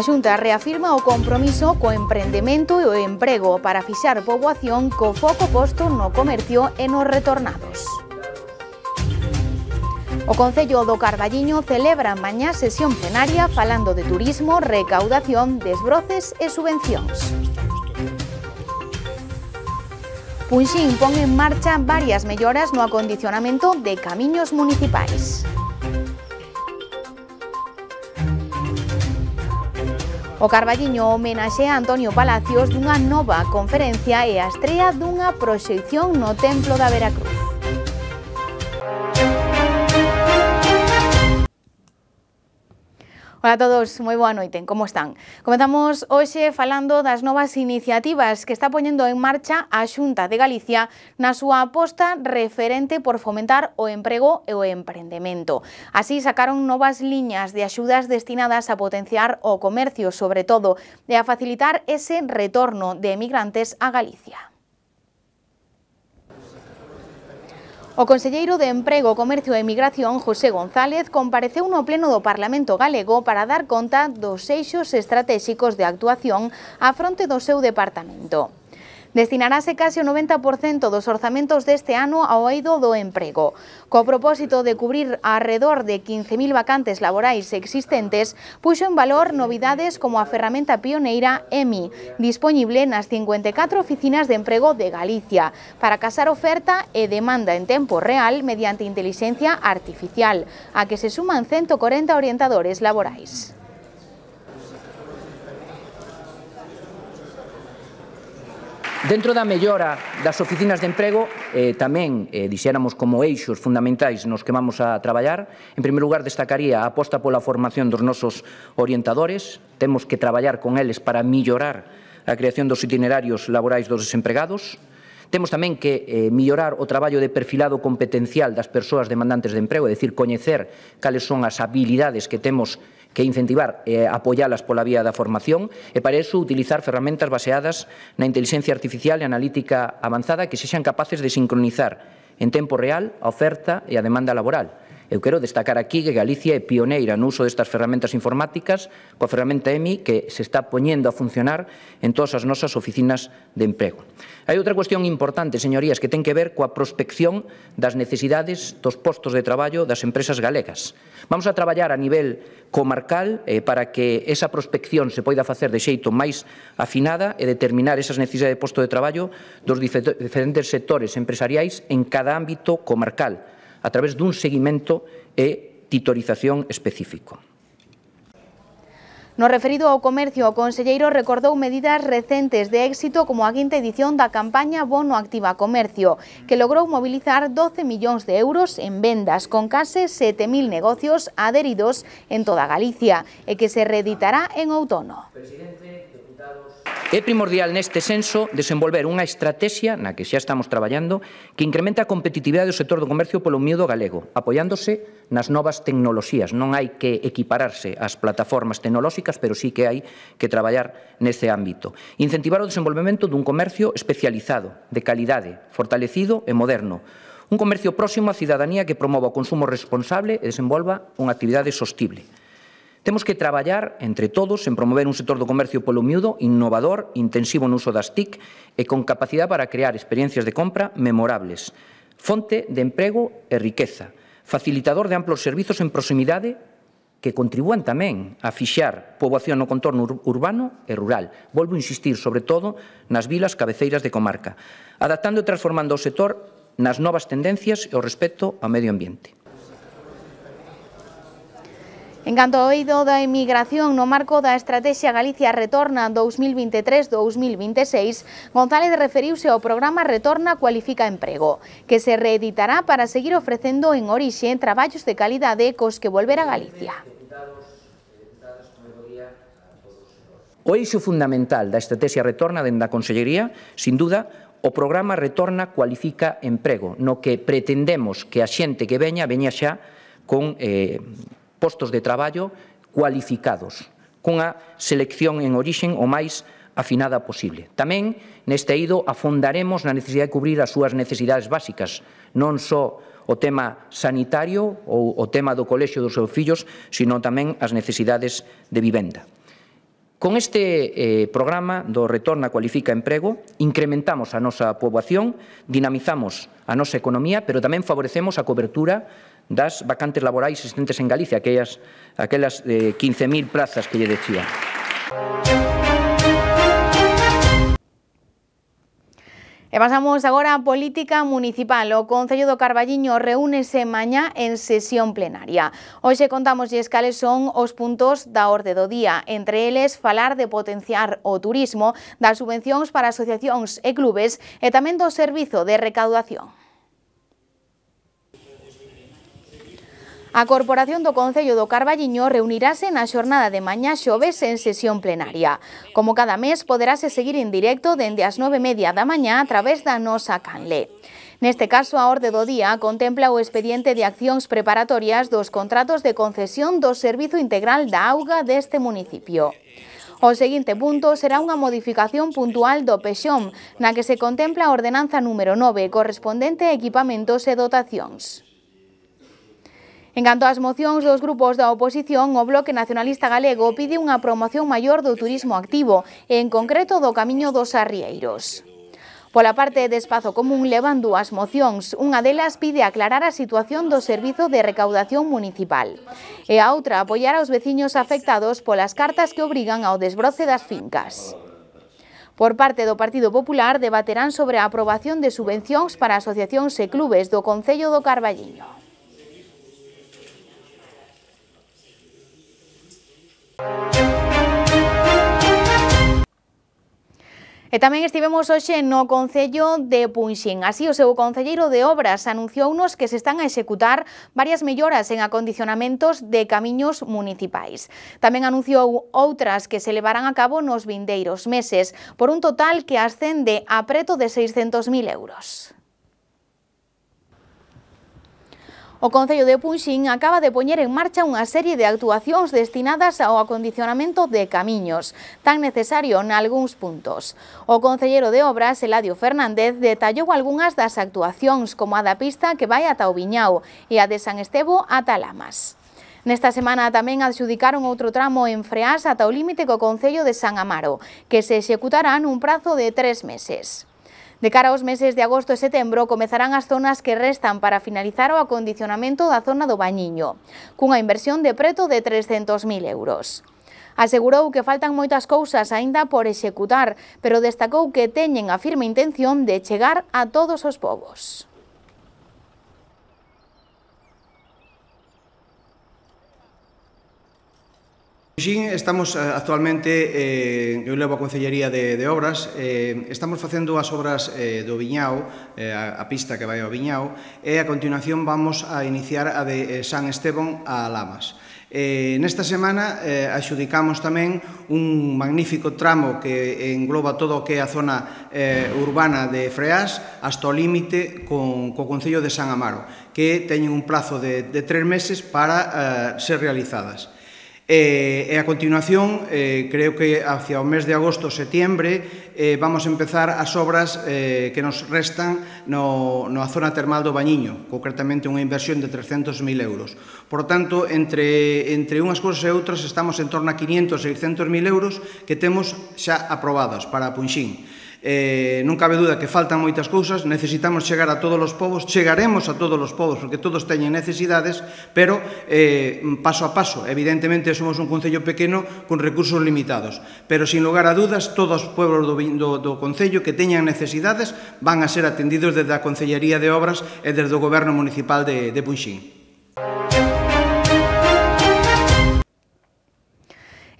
A Xunta reafirma o compromiso co emprendemento e o emprego para fixar poboación co foco posto no comercio e nos retornados. O Concello do Carballiño celebra mañá sesión plenaria falando de turismo, recaudación, desbroces e subvencións. Punxín pon en marcha varias melloras no acondicionamento de camiños municipais. O Carballiño homenaxea a Antonio Palacios dunha nova conferencia e a estrella dunha proxección no Templo da Veracruz. Ola a todos, moi boa noite, como están? Comezamos hoxe falando das novas iniciativas que está poñendo en marcha a Xunta de Galicia na súa aposta referente por fomentar o emprego e o emprendemento. Así sacaron novas liñas de axudas destinadas a potenciar o comercio, sobre todo, e a facilitar ese retorno de emigrantes a Galicia. O conselleiro de Emprego, Comercio e Migración, José González, compareceu no pleno do Parlamento Galego para dar conta dos eixos estratégicos de actuación a fronte do seu departamento destinarase case o 90% dos orzamentos deste ano ao eido do emprego. Co propósito de cubrir arredor de 15.000 vacantes laborais existentes, puxo en valor novidades como a ferramenta pioneira EMI, dispoñible nas 54 oficinas de emprego de Galicia, para casar oferta e demanda en tempo real mediante inteligencia artificial, a que se suman 140 orientadores laborais. Dentro da mellora das oficinas de emprego, eh, tamén eh, dixéramos como eixos fundamentais nos que vamos a traballar. En primeiro lugar, destacaría a aposta pola formación dos nosos orientadores. Temos que traballar con eles para millorar a creación dos itinerarios laborais dos desempregados. Temos tamén que eh, millorar o traballo de perfilado competencial das persoas demandantes de emprego, é dicir, coñecer cales son as habilidades que temos que incentivar e eh, apoialas pola vía da formación e para iso utilizar ferramentas baseadas na inteligencia artificial e analítica avanzada que sexan capaces de sincronizar en tempo real a oferta e a demanda laboral Eu quero destacar aquí que Galicia é pioneira no uso destas ferramentas informáticas coa ferramenta EMI que se está poñendo a funcionar en todas as nosas oficinas de emprego. Hai outra cuestión importante, señorías, que ten que ver coa prospección das necesidades dos postos de traballo das empresas galegas. Vamos a traballar a nivel comarcal eh, para que esa prospección se poida facer de xeito máis afinada e determinar esas necesidades de posto de traballo dos diferentes sectores empresariais en cada ámbito comarcal a través dun seguimento e titorización específico. No referido ao comercio, o conselleiro recordou medidas recentes de éxito como a quinta edición da campaña Bono Activa Comercio, que logrou mobilizar 12 millóns de euros en vendas, con case 7.000 negocios adheridos en toda Galicia, e que se reeditará en outono. Presidente. É primordial neste senso desenvolver unha estrategia na que xa estamos traballando que incrementa a competitividade do sector do comercio polo miúdo galego, apoiándose nas novas tecnoloxías. Non hai que equipararse ás plataformas tecnolóxicas, pero sí que hai que traballar neste ámbito. Incentivar o desenvolvemento dun comercio especializado, de calidade, fortalecido e moderno. Un comercio próximo á cidadanía que promova o consumo responsable e desenvolva unha actividade sostible. Temos que traballar entre todos en promover un sector do comercio polo miúdo innovador, intensivo no uso das TIC e con capacidade para crear experiencias de compra memorables, fonte de emprego e riqueza, facilitador de amplos servizos en proximidade que contribúan tamén a fixar poboación no contorno urbano e rural. Volvo a insistir, sobre todo, nas vilas cabeceiras de comarca, adaptando e transformando o sector nas novas tendencias e o respecto ao medio ambiente. En canto ao oído da emigración no marco da Estrategia Galicia Retorna 2023-2026, González referiuse ao programa Retorna Cualifica Emprego, que se reeditará para seguir ofrecendo en orixe traballos de calidade cos que volver a Galicia. O eixo fundamental da Estrategia Retorna dende a Consellería, sin dúda, O programa Retorna Cualifica Emprego, no que pretendemos que a xente que veña veña xa con eh, postos de traballo cualificados, cunha selección en orixen o máis afinada posible. Tamén, neste eido, afondaremos na necesidade de cubrir as súas necesidades básicas, non só o tema sanitario ou o tema do colexio dos seus fillos, sino tamén as necesidades de vivenda. Con este eh, programa do Retorna Cualifica Emprego incrementamos a nosa poboación, dinamizamos a nosa economía, pero tamén favorecemos a cobertura das vacantes laborais existentes en Galicia, aquelas, aquelas eh, 15.000 plazas que lle decía. Aplausos E pasamos agora á política municipal. O Concello do Carballiño reúnese mañá en sesión plenaria. Hoxe contamos cales son os puntos da orde do día. Entre eles, falar de potenciar o turismo, das subvencións para asociacións e clubes e tamén do servizo de recaudación. A Corporación do Concello do Carballiño reunirase na xornada de mañá xoves en sesión plenaria. Como cada mes, poderase seguir en directo dende as 9.30 da mañá a través da nosa canle. Neste caso, a orde do día contempla o expediente de accións preparatorias dos contratos de concesión do Servizo Integral da Auga deste municipio. O seguinte punto será unha modificación puntual do Pexón, na que se contempla a ordenanza número 9 correspondente a equipamentos e dotacións. En canto ás mocións dos grupos da oposición, o Bloque Nacionalista Galego pide unha promoción maior do turismo activo, en concreto do Camiño dos Arrieiros. Pola parte de Espazo Común levan dúas mocións. Unha delas pide aclarar a situación do Servizo de Recaudación Municipal e a outra apoiar aos veciños afectados polas cartas que obrigan ao desbroce das fincas. Por parte do Partido Popular debaterán sobre a aprobación de subvencións para asociacións e clubes do Concello do Carballiño. E tamén estivemos hoxe no Concello de Punxín. Así, o seu Concelleiro de Obras anunciou nos que se están a executar varias melloras en acondicionamentos de camiños municipais. Tamén anunciou outras que se levarán a cabo nos vindeiros meses, por un total que ascende a preto de 600.000 euros. O Concello de Punxín acaba de poñer en marcha unha serie de actuacións destinadas ao acondicionamento de camiños, tan necesario en algúns puntos. O Concellero de Obras, Eladio Fernández, detallou algunhas das actuacións, como a da pista que vai ata o Viñao e a de San Estevo ata Lamas. Nesta semana tamén adxudicaron outro tramo en Freas ata o límite co Concello de San Amaro, que se executará nun prazo de tres meses. De cara aos meses de agosto e setembro comezarán as zonas que restan para finalizar o acondicionamento da zona do Bañiño, cunha inversión de preto de 300.000 euros. Asegurou que faltan moitas cousas aínda por executar, pero destacou que teñen a firme intención de chegar a todos os povos. Xin estamos eh, actualmente, eh, eu levo a Concellería de, de Obras, eh, estamos facendo as obras eh, do Viñao, eh, a, a pista que vai ao Viñao, e a continuación vamos a iniciar a de eh, San Esteban a Lamas. Eh, nesta semana eh, axudicamos tamén un magnífico tramo que engloba todo o que é a zona eh, urbana de Freás hasta o límite con, co Concello de San Amaro, que teñen un plazo de, de tres meses para eh, ser realizadas. E, e a continuación, eh, creo que hacia o mes de agosto, setiembre, eh, vamos a empezar as obras eh, que nos restan no, no a zona termal do Bañiño, concretamente unha inversión de 300.000 euros. Por tanto, entre, entre unhas cousas e outras, estamos en torno a 500 600.000 euros que temos xa aprobadas para Punxín. Eh, non cabe dúda que faltan moitas cousas, necesitamos chegar a todos os povos, chegaremos a todos os povos, porque todos teñen necesidades, pero eh, paso a paso. Evidentemente, somos un concello pequeno con recursos limitados, pero sin lugar a dudas, todos os pueblos do, do, do concello que teñan necesidades van a ser atendidos desde a Concellería de Obras e desde o Goberno Municipal de, de Punxín.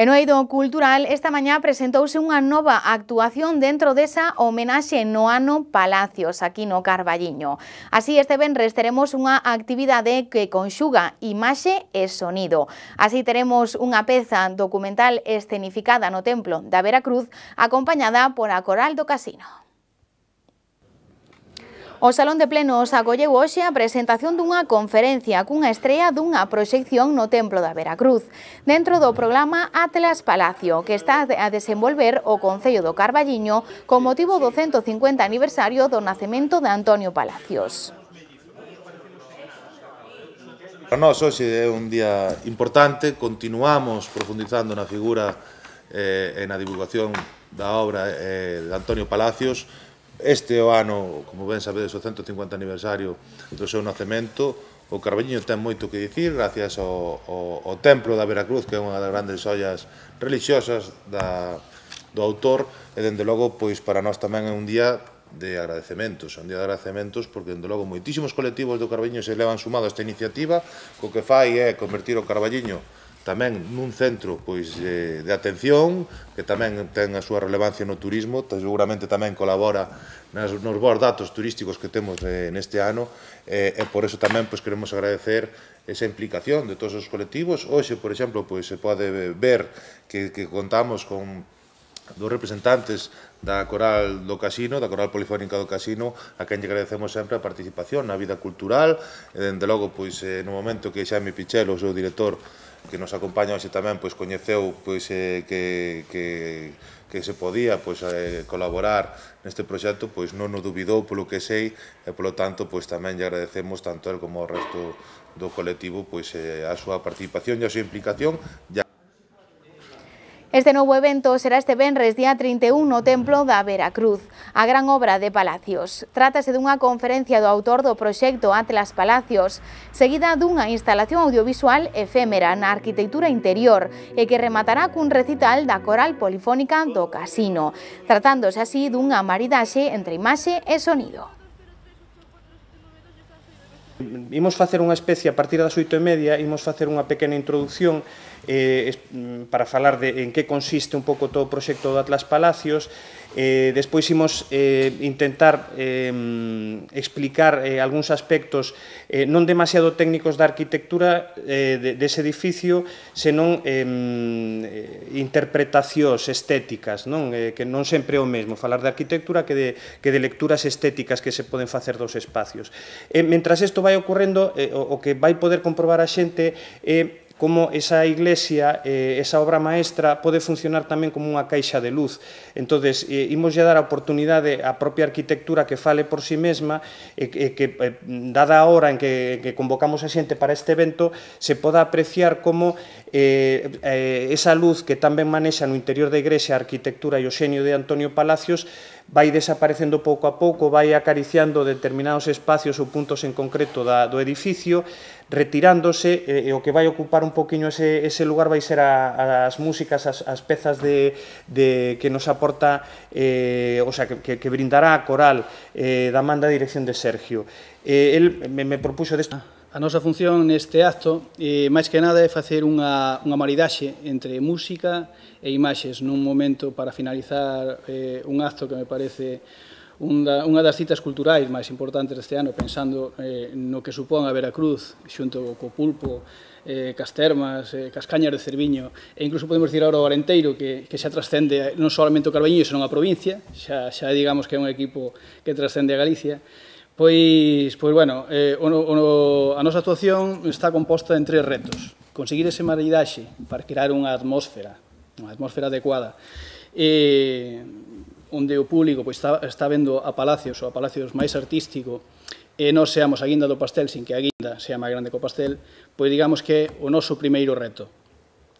En eido Cultural, esta mañá presentouse unha nova actuación dentro desa homenaxe no ano Palacios, aquí no Carballiño. Así, este venres teremos unha actividade que conxuga imaxe e sonido. Así teremos unha peza documental escenificada no Templo da Veracruz, acompañada por a Coral do Casino. O Salón de Plenos acolleu hoxe a presentación dunha conferencia cunha estrella dunha proxección no Templo da Veracruz, dentro do programa Atlas Palacio, que está a desenvolver o Concello do Carballiño con motivo do 150 aniversario do nacemento de Antonio Palacios. Para nós hoxe é un día importante, continuamos profundizando na figura eh, e na divulgación da obra eh, de Antonio Palacios, Este o ano, como ben sabedes, o 150 aniversario do seu nacemento, o Carballiño ten moito que dicir gracias ao, ao, ao Templo da Veracruz, que é unha das grandes ollas religiosas da, do autor, e dende logo, pois para nós tamén é un día de agradecementos, un día de agradecementos porque dende logo moitísimos colectivos do Carballiño se levan sumado a esta iniciativa, co que fai é convertir o Carballiño tamén nun centro pois de, de atención, que tamén ten a súa relevancia no turismo, seguramente tamén colabora nas, nos bons datos turísticos que temos eh, neste ano eh, e por eso tamén pois, queremos agradecer esa implicación de todos os colectivos. Hoxe, por exemplo, pois, se pode ver que, que contamos con dos representantes da coral do casino, da coral polifónica do casino, a quen lle agradecemos sempre a participación na vida cultural, e dende logo, pois, eh, no momento que Xami Pichel, o seu director, que nos acompaña hoxe tamén pois coñeceu pois eh, que, que que se podía pois eh, colaborar neste proxecto, pois non o dubidou polo que sei e polo tanto pois tamén lle agradecemos tanto el como o resto do colectivo pois eh, a súa participación e a súa implicación. Ya... Este novo evento será este venres día 31 no Templo da Veracruz, a gran obra de Palacios. Trátase dunha conferencia do autor do proxecto Atlas Palacios, seguida dunha instalación audiovisual efémera na arquitectura interior e que rematará cun recital da coral polifónica do casino, tratándose así dunha maridaxe entre imaxe e sonido. Imos facer unha especie, a partir das oito e media, imos facer unha pequena introducción eh, mm, para falar de en que consiste un pouco todo o proxecto do Atlas Palacios. Eh, despois imos eh, intentar eh, mm, explicar eh, algúns aspectos eh, non demasiado técnicos da arquitectura eh, de, dese edificio, senón eh, mm, interpretacións estéticas, non eh, que non sempre é o mesmo falar de arquitectura que de, que de lecturas estéticas que se poden facer dos espacios. Eh, mentras isto vai ocorrendo, eh, o, o que vai poder comprobar a xente é eh, como esa iglesia, eh, esa obra maestra, pode funcionar tamén como unha caixa de luz. Entón, eh, imos lle dar a oportunidade á propia arquitectura que fale por si sí mesma, e eh, que, eh, dada a hora en que, que convocamos a xente para este evento, se poda apreciar como eh, eh, esa luz que tan ben manexa no interior da igrexa a arquitectura e o xenio de Antonio Palacios vai desaparecendo pouco a pouco, vai acariciando determinados espacios ou puntos en concreto da, do edificio, retirándose eh, e, o que vai ocupar un poquinho ese, ese lugar vai ser a, as músicas, as, as pezas de, de que nos aporta, eh, o sea, que, que, brindará a coral eh, da manda dirección de Sergio. Eh, el me, me propuxo desta... A nosa función neste acto, eh, máis que nada, é facer unha, unha maridaxe entre música e imaxes nun momento para finalizar eh, un acto que me parece unha das citas culturais máis importantes deste ano, pensando eh, no que supón a Veracruz, xunto co Pulpo, eh, Castermas, eh, Cascañas de Cerviño, e incluso podemos dicir ahora o Arenteiro, que, que xa trascende non solamente o Carballiño, senón a provincia, xa, xa digamos que é un equipo que trascende a Galicia, Pois, pois bueno, eh, a nosa actuación está composta en tres retos. Conseguir ese maridaxe para crear unha atmósfera, unha atmósfera adecuada, e eh, onde o público pois, está, está vendo a Palacios ou a Palacios máis artístico e non seamos a guinda do pastel sin que a guinda sea máis grande que o pastel, pois digamos que é o noso primeiro reto.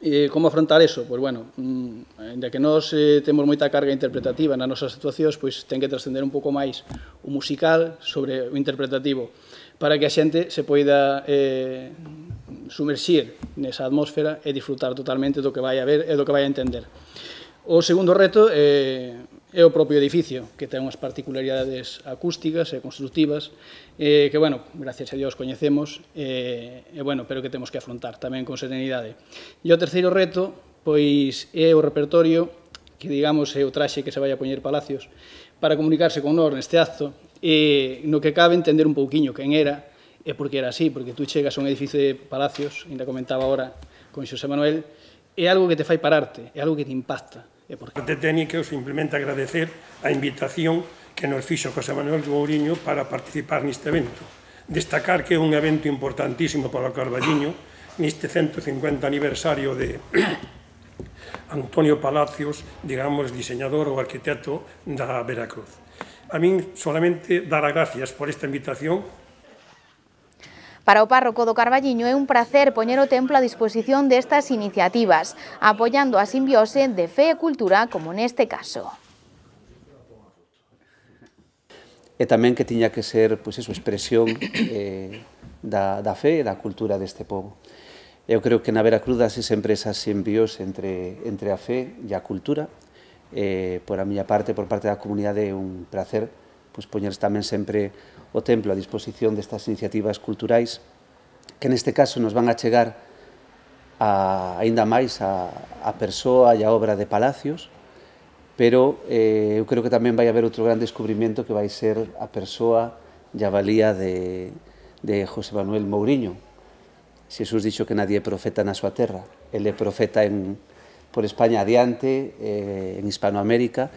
E como afrontar eso? Pois bueno, mm, ainda que nós eh, temos moita carga interpretativa nas nosas situacións, pois ten que trascender un pouco máis o musical sobre o interpretativo para que a xente se poida eh, sumerxir nesa atmósfera e disfrutar totalmente do que vai a ver e do que vai a entender. O segundo reto é eh, é o propio edificio, que ten unhas particularidades acústicas e constructivas eh, que, bueno, gracias a Dios coñecemos, eh, e, bueno, pero que temos que afrontar tamén con serenidade. E o terceiro reto, pois, é o repertorio que, digamos, é o traxe que se vai a poñer Palacios para comunicarse con nós neste acto e no que cabe entender un pouquiño quen era e por que era así, porque tú chegas a un edificio de Palacios, ainda comentaba ahora con Xosé Manuel, é algo que te fai pararte, é algo que te impacta E por parte técnica eu simplemente agradecer a invitación que nos fixo José Manuel Mourinho para participar neste evento. Destacar que é un evento importantísimo para o Carballiño neste 150 aniversario de Antonio Palacios, digamos, diseñador ou arquitecto da Veracruz. A min solamente dar as gracias por esta invitación Para o párroco do Carballiño é un placer poñer o templo a disposición destas iniciativas, apoiando a simbiose de fe e cultura como neste caso. E tamén que tiña que ser pois, eso, expresión eh, da, da fe e da cultura deste povo. Eu creo que na Vera Cruda dase sempre esa simbiose entre, entre a fe e a cultura. Eh, por a miña parte, por parte da comunidade, é un placer pois, poñer tamén sempre o templo a disposición destas iniciativas culturais que neste caso nos van a chegar a, ainda máis a, a persoa e a obra de Palacios, pero eh, eu creo que tamén vai haber outro gran descubrimento que vai ser a persoa e a valía de, de José Manuel Mourinho. Xesús dixo que nadie é profeta na súa terra, ele é profeta en, por España adiante, eh, en Hispanoamérica,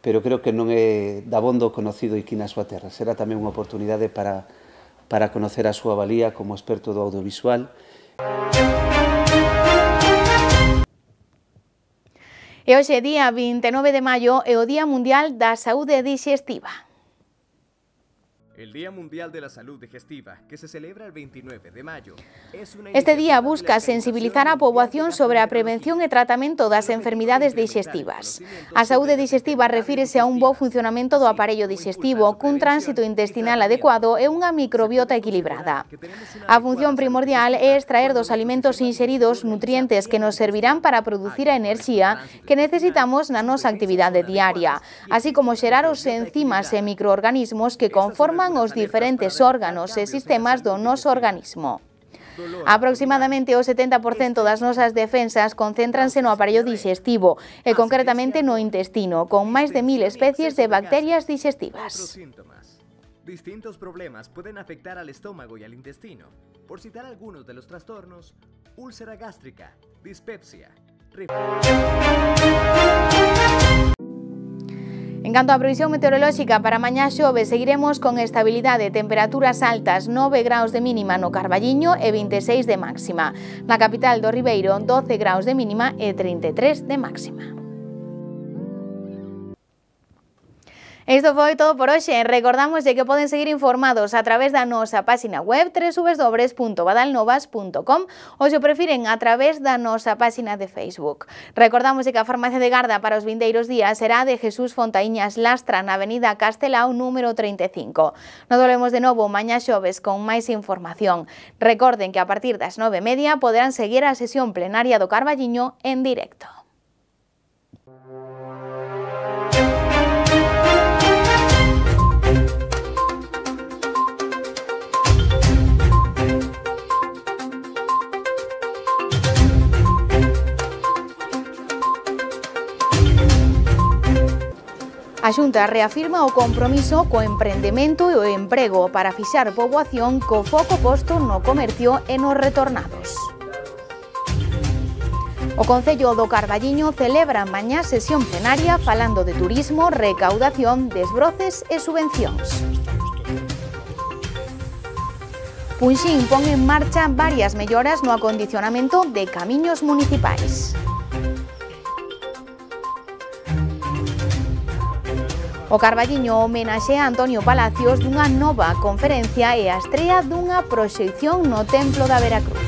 pero creo que non é dabondo conocido aquí na súa terra. Será tamén unha oportunidade para, para conocer a súa valía como experto do audiovisual. E hoxe día 29 de maio é o Día Mundial da Saúde Digestiva. El Día Mundial de la Salud Digestiva, que se celebra el 29 de mayo, Este día busca sensibilizar a población sobre la prevención y tratamiento de las enfermedades digestivas. A salud digestiva refírese a un buen funcionamiento do aparello digestivo cun tránsito intestinal adecuado e una microbiota equilibrada. A función primordial es extraer dos alimentos inseridos nutrientes que nos servirán para producir a energía que necesitamos na nosa actividade diaria, así como xerar os enzimas e microorganismos que conforman afectan os diferentes órganos e sistemas do noso organismo. Aproximadamente o 70% das nosas defensas concéntranse no aparello digestivo e concretamente no intestino, con máis de mil especies de bacterias digestivas. Distintos problemas poden afectar al estómago e al intestino. Por citar algunos de los trastornos, úlcera gástrica, dispepsia, En canto á previsión meteorolóxica, para mañá xove seguiremos con estabilidade, temperaturas altas, 9 graus de mínima no Carballiño e 26 de máxima. Na capital do Ribeiro, 12 graus de mínima e 33 de máxima. Isto foi todo por hoxe. Recordamos que poden seguir informados a través da nosa página web www.badalnovas.com ou se o prefiren a través da nosa página de Facebook. Recordamos que a farmacia de Garda para os vindeiros días será de Jesús Fontaíñas Lastra na avenida Castelao número 35. Nos volvemos de novo mañá xoves con máis información. Recorden que a partir das 9 media poderán seguir a sesión plenaria do Carballiño en directo. A Xunta reafirma o compromiso co emprendemento e o emprego para fixar poboación co foco posto no comercio e nos retornados. O Concello do Carballiño celebra mañá sesión plenaria falando de turismo, recaudación, desbroces e subvencións. Punxín pon en marcha varias melloras no acondicionamento de camiños municipais. O Carballiño homenaxea a Antonio Palacios dunha nova conferencia e a estrella dunha proxección no Templo da Veracruz.